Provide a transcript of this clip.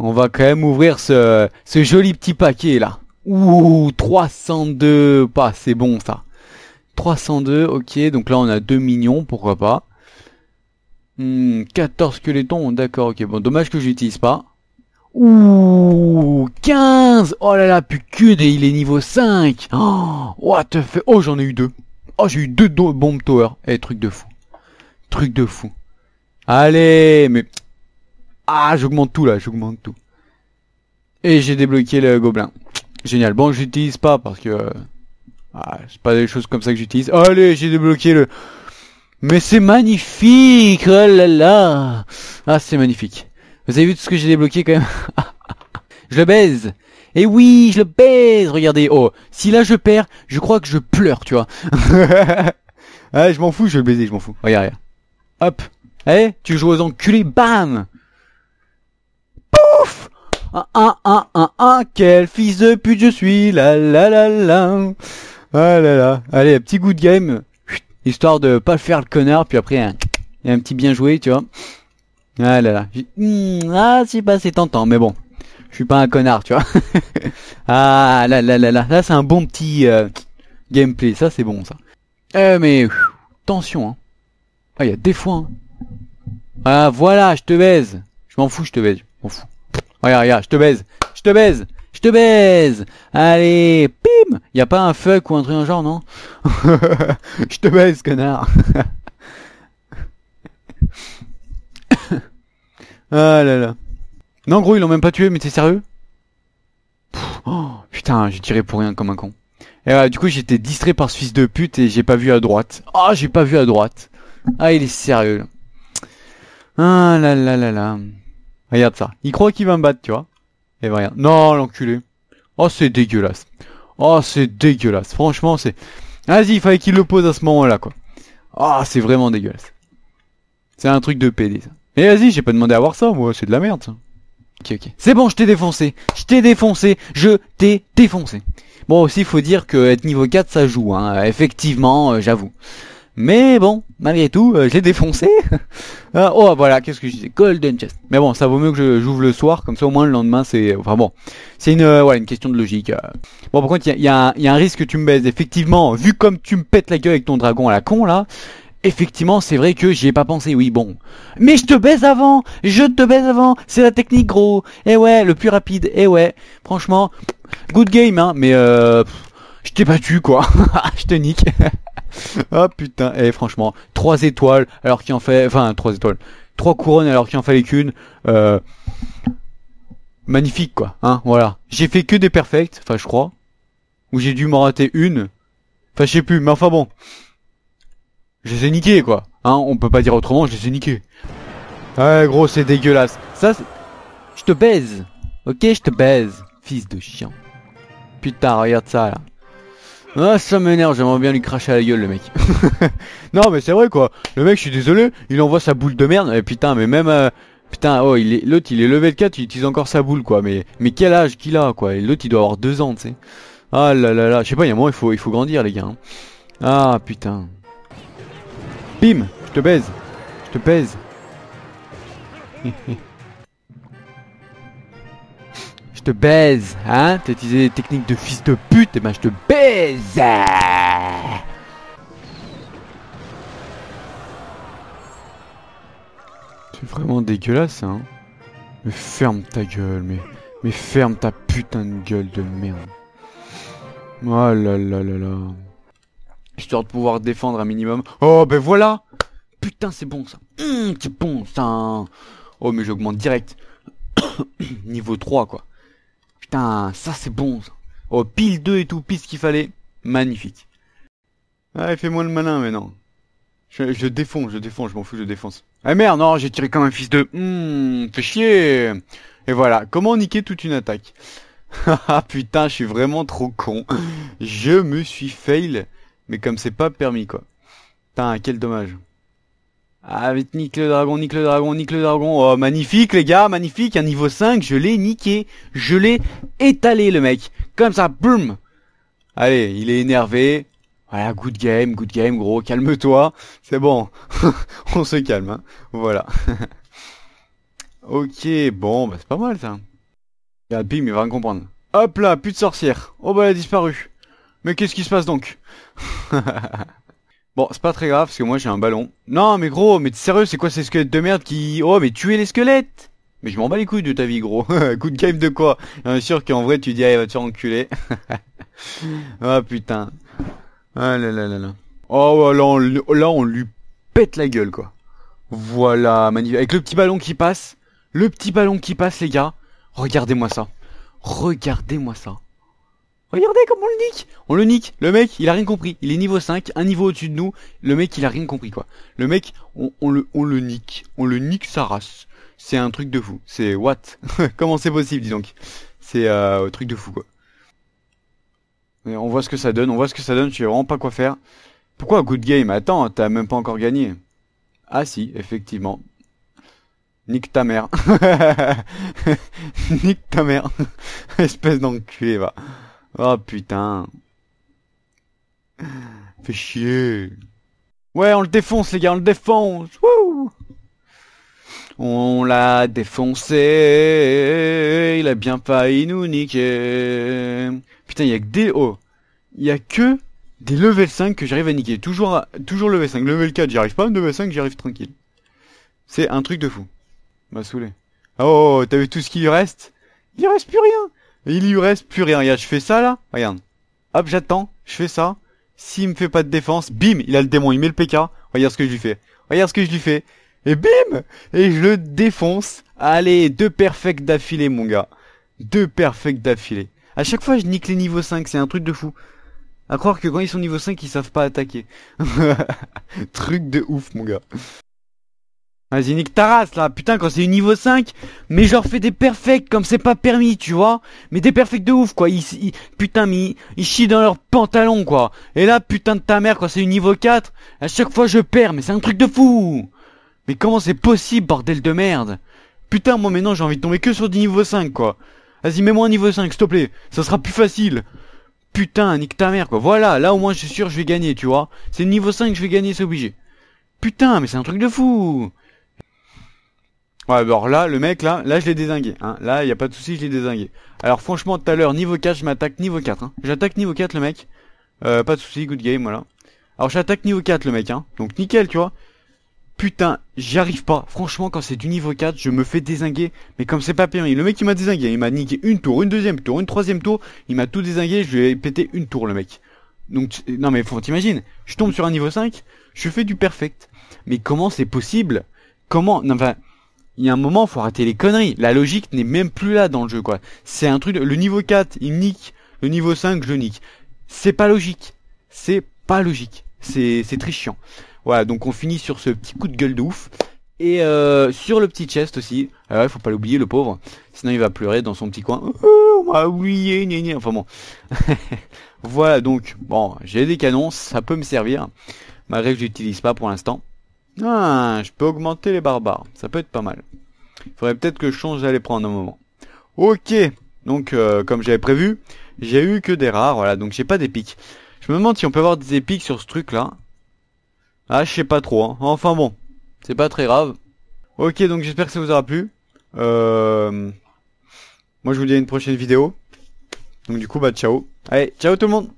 On va quand même ouvrir ce, ce joli petit paquet là. Ouh, 302 pas, c'est bon ça. 302, ok, donc là on a 2 millions, pourquoi pas. Hmm, 14 squelettons, d'accord, ok, bon, dommage que j'utilise pas. Ouh, 15 Oh là là, plus que des, il est niveau 5 Oh, what the fuck Oh, j'en ai eu deux. Oh, j'ai eu deux bombes towers Eh, truc de fou. Truc de fou. Allez, mais ah, j'augmente tout là, j'augmente tout. Et j'ai débloqué le gobelin. Génial. Bon, j'utilise pas parce que... Euh, ah, c'est pas des choses comme ça que j'utilise. allez, j'ai débloqué le... Mais c'est magnifique Oh là là Ah, c'est magnifique. Vous avez vu tout ce que j'ai débloqué quand même Je le baise et eh oui, je le baise, regardez. Oh, si là je perds, je crois que je pleure, tu vois. Ah, je m'en fous, je vais le baiser, je m'en fous. Regarde, regarde. Hop. Eh, tu joues aux enculés, bam ouf ah ah, ah ah ah quel fils de pute je suis, la la la la. Ah là là. Allez, un petit de game, histoire de pas faire le connard, puis après un, petit bien joué, tu vois. Ah là là. Hmm, ah, c'est pas assez tentant, mais bon. Je suis pas un connard, tu vois. ah là là là là. Là, c'est un bon petit euh, gameplay. Ça, c'est bon, ça. Euh, mais tension, hein. Ah, il y a des fois, hein. Ah, voilà, je te baise. Je m'en fous, je te baise. Je m'en fous. Regarde, regarde, je te baise. Je te baise. Je te baise. Allez, pim. Y a pas un fuck ou un truc en genre, non Je te baise, connard. ah là là. Non, gros, ils l'ont même pas tué, mais t'es sérieux oh, Putain, j'ai tiré pour rien comme un con. Et voilà, euh, du coup, j'étais distrait par ce fils de pute et j'ai pas vu à droite. Ah, j'ai pas vu à droite. Ah, il est sérieux. Ah là là là là. Regarde ça. Il croit qu'il va me battre, tu vois. Et ben regarde. Non, l'enculé. Oh, c'est dégueulasse. Oh, c'est dégueulasse. Franchement, c'est... Vas-y, il fallait qu'il le pose à ce moment-là, quoi. Ah, oh, c'est vraiment dégueulasse. C'est un truc de PD, ça. Mais vas-y, j'ai pas demandé à voir ça, moi. C'est de la merde, ça. Ok, ok. C'est bon, je t'ai défoncé. Je t'ai défoncé. Je t'ai défoncé. Bon, aussi, faut dire que être niveau 4, ça joue, hein. Effectivement, euh, j'avoue. Mais bon, malgré tout, j'ai euh, je l'ai défoncé. Ah, oh voilà, qu'est-ce que je disais Golden Chest. Mais bon, ça vaut mieux que j'ouvre le soir, comme ça au moins le lendemain c'est... Enfin bon, c'est une, euh, une question de logique. Euh. Bon par contre, il y a, un risque que tu me baises. Effectivement, vu comme tu me pètes la gueule avec ton dragon à la con là, effectivement c'est vrai que j'y ai pas pensé, oui bon. Mais je te baise avant Je te baise avant C'est la technique gros Eh ouais, le plus rapide, eh ouais. Franchement, good game hein, mais... je t'ai battu quoi, ah, je te nique. Ah putain, et eh, franchement, trois étoiles alors qu'il en fait. Enfin, trois étoiles. trois couronnes alors qu'il en fallait qu'une. Euh... Magnifique quoi, hein, voilà. J'ai fait que des perfects, enfin je crois. Ou j'ai dû m'en rater une. Enfin je sais plus, mais enfin bon. Je les ai quoi. Hein, on peut pas dire autrement, je les ai niqués. Ouais gros, c'est dégueulasse. Ça, je te baise. Ok, je te baise. Fils de chien. Putain, regarde ça là. Ah, ça m'énerve, j'aimerais bien lui cracher à la gueule, le mec. non, mais c'est vrai, quoi. Le mec, je suis désolé, il envoie sa boule de merde. Et putain, mais même... Euh, putain, oh, il est l'autre, il est level 4, il utilise encore sa boule, quoi. Mais, mais quel âge qu'il a, quoi. Et l'autre, il doit avoir 2 ans, tu sais. Ah là là là, je sais pas, il y a un il faut, il faut grandir, les gars. Hein. Ah, putain. Bim, je te baise. Je te pèse baise. Hein T'as utilisé des techniques de fils de pute, et eh ben je te baise. C'est vraiment dégueulasse, hein. Mais ferme ta gueule, mais... Mais ferme ta putain de gueule de merde. Oh là là là là. Histoire de pouvoir défendre un minimum. Oh ben voilà Putain c'est bon ça. Hum, c'est bon ça. Oh mais j'augmente direct. Niveau 3 quoi. Putain, ça c'est bon. Ça. Oh, pile 2 et tout, pile ce qu'il fallait. Magnifique. Ah, fais-moi le malin maintenant. Je, je défonce, je défonce, je m'en fous, je défonce. Ah merde, non, j'ai tiré comme un fils de... Hum, fais chier Et voilà, comment niquer toute une attaque Ah putain, je suis vraiment trop con. Je me suis fail, mais comme c'est pas permis, quoi. Putain, quel dommage. Ah, vite, nique le dragon, nique le dragon, nique le dragon. Oh, magnifique, les gars, magnifique. Un niveau 5, je l'ai niqué. Je l'ai étalé, le mec. Comme ça, boum. Allez, il est énervé. Voilà, good game, good game, gros. Calme-toi. C'est bon. On se calme, hein. Voilà. ok, bon, bah, c'est pas mal, ça. Regarde, bim, il va rien comprendre. Hop là, plus de sorcière. Oh, bah, elle a disparu. Mais qu'est-ce qui se passe donc Bon, c'est pas très grave, parce que moi j'ai un ballon. Non, mais gros, mais sérieux, c'est quoi ces squelettes de merde qui... Oh, mais tuer les squelettes Mais je m'en bats les couilles de ta vie, gros. Coup de game de quoi Bien sûr qu'en vrai, tu dis, allez, va te faire enculer. ah, putain. Ah là là là là. Oh, là là, on lui pète la gueule, quoi. Voilà, magnifique. Avec le petit ballon qui passe. Le petit ballon qui passe, les gars. Regardez-moi ça. Regardez-moi ça. Regardez comme on le nique On le nique Le mec, il a rien compris. Il est niveau 5, un niveau au-dessus de nous. Le mec, il a rien compris, quoi. Le mec, on, on le, on le nique. On le nique sa race. C'est un truc de fou. C'est what Comment c'est possible, dis donc C'est euh, un truc de fou, quoi. on voit ce que ça donne, on voit ce que ça donne, Tu sais vraiment pas quoi faire. Pourquoi Good Game Attends, t'as même pas encore gagné. Ah si, effectivement. Nique ta mère. Nique ta mère. Espèce d'enculé, va. Oh putain. Fais chier. Ouais, on le défonce les gars, on le défonce. on l'a défoncé, il a bien failli nous niquer. Putain, il y a que des hauts. Oh, il y a que des level 5 que j'arrive à niquer. Toujours, toujours level 5. Level 4, j'y arrive pas. Level 5, j'y arrive tranquille. C'est un truc de fou. M'a saoulé. Oh, oh, oh, t'as vu tout ce qu'il reste Il reste plus rien il lui reste plus rien. Regarde, je fais ça là. Regarde. Hop, j'attends. Je fais ça. S'il me fait pas de défense, bim, il a le démon, il met le PK. Regarde ce que je lui fais. Regarde ce que je lui fais. Et bim Et je le défonce. Allez, deux perfects d'affilée, mon gars. Deux perfects d'affilée. À chaque fois, je nique les niveaux 5, c'est un truc de fou. À croire que quand ils sont niveau 5, ils savent pas attaquer. truc de ouf, mon gars. Vas-y, nique ta là. Putain, quand c'est niveau 5, mais genre fais des perfects comme c'est pas permis, tu vois. Mais des perfects de ouf, quoi. Ils, putain, mais ils, chient dans leurs pantalons, quoi. Et là, putain de ta mère, quand c'est niveau 4, à chaque fois je perds, mais c'est un truc de fou. Mais comment c'est possible, bordel de merde Putain, moi maintenant j'ai envie de tomber que sur du niveau 5, quoi. Vas-y, mets-moi un niveau 5, s'il te plaît. Ça sera plus facile. Putain, nique ta mère, quoi. Voilà, là au moins je suis sûr je vais gagner, tu vois. C'est niveau 5, je vais gagner, c'est obligé. Putain, mais c'est un truc de fou. Ouais, bah, alors là, le mec, là, là je l'ai désingué. Hein. Là, il a pas de souci, je l'ai désingué. Alors franchement, tout à l'heure, niveau 4, je m'attaque niveau 4. Hein. J'attaque niveau 4, le mec. Euh, pas de souci, good game, voilà. Alors j'attaque niveau 4, le mec. Hein. Donc nickel, tu vois. Putain, j'y arrive pas. Franchement, quand c'est du niveau 4, je me fais désinguer. Mais comme c'est pas permis. Le mec, il m'a désingué. Hein. Il m'a niqué une tour, une deuxième tour, une troisième tour. Il m'a tout désingué. Je lui ai pété une tour, le mec. Donc, non mais faut t'imagines. Je tombe sur un niveau 5. Je fais du perfect. Mais comment c'est possible Comment... enfin il y a un moment, faut arrêter les conneries. La logique n'est même plus là dans le jeu, quoi. C'est un truc, le niveau 4, il nique, le niveau 5, je nique. C'est pas logique. C'est pas logique. C'est, c'est très chiant. Voilà, donc on finit sur ce petit coup de gueule de ouf. Et euh, sur le petit chest aussi, ah Il il faut pas l'oublier, le pauvre. Sinon, il va pleurer dans son petit coin. on m'a oublié, gna gna. Enfin bon. voilà, donc, bon, j'ai des canons, ça peut me servir. Malgré que j'utilise pas pour l'instant. Ah, je peux augmenter les barbares. Ça peut être pas mal. Faudrait peut-être que je change d'aller prendre un moment. Ok, donc euh, comme j'avais prévu, j'ai eu que des rares, voilà, donc j'ai pas d'épiques. Je me demande si on peut avoir des épiques sur ce truc là. Ah, je sais pas trop, hein. enfin bon, c'est pas très grave. Ok, donc j'espère que ça vous aura plu. Euh... Moi je vous dis à une prochaine vidéo. Donc du coup, bah ciao. Allez, ciao tout le monde